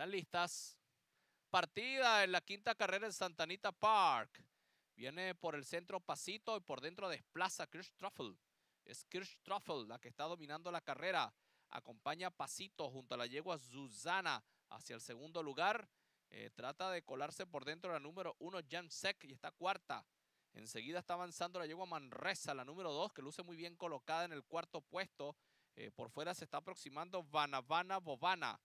Están listas. Partida en la quinta carrera en Santanita Park. Viene por el centro Pasito y por dentro desplaza Kirsch Truffle. Es Kirsch Truffle la que está dominando la carrera. Acompaña Pasito junto a la yegua Susana hacia el segundo lugar. Eh, trata de colarse por dentro la número uno Jansek y está cuarta. Enseguida está avanzando la yegua Manresa, la número dos que luce muy bien colocada en el cuarto puesto. Eh, por fuera se está aproximando Vanavana Bobana.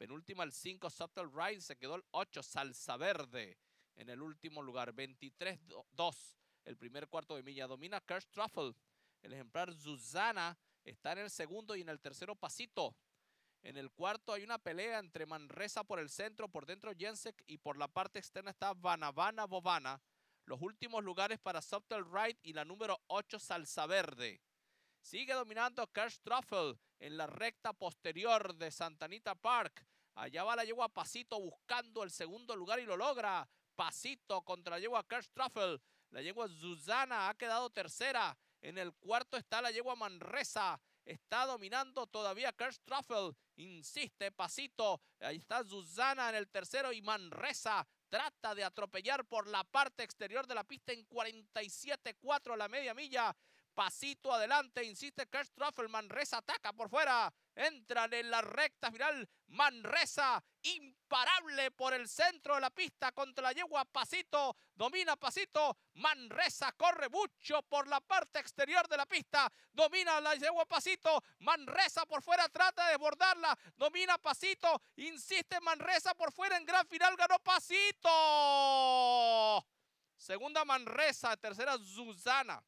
Penúltima el 5, Subtle Ride. Se quedó el 8, Salsa Verde. En el último lugar, 23-2. El primer cuarto de milla domina Kersh Truffle. El ejemplar Susana está en el segundo y en el tercero Pasito. En el cuarto hay una pelea entre Manresa por el centro, por dentro Jensek y por la parte externa está Vanavana Bobana. Los últimos lugares para Subtle Ride y la número 8 Salsa Verde. Sigue dominando Kersh Truffle en la recta posterior de Santanita Park. Allá va la yegua Pasito buscando el segundo lugar y lo logra. Pasito contra la yegua Kersh Truffle. La yegua Zuzana ha quedado tercera. En el cuarto está la yegua Manresa. Está dominando todavía Kersh Truffle. Insiste, pasito. Ahí está Zuzana en el tercero y Manresa trata de atropellar por la parte exterior de la pista en 47.4 la media milla. Pasito adelante, insiste Kersh Manresa ataca por fuera. Entran en la recta final. Manresa imparable por el centro de la pista contra la yegua. Pasito domina Pasito. Manresa corre mucho por la parte exterior de la pista. Domina la yegua Pasito. Manresa por fuera trata de desbordarla. Domina Pasito. Insiste Manresa por fuera en gran final. Ganó Pasito. Segunda Manresa. Tercera Susana.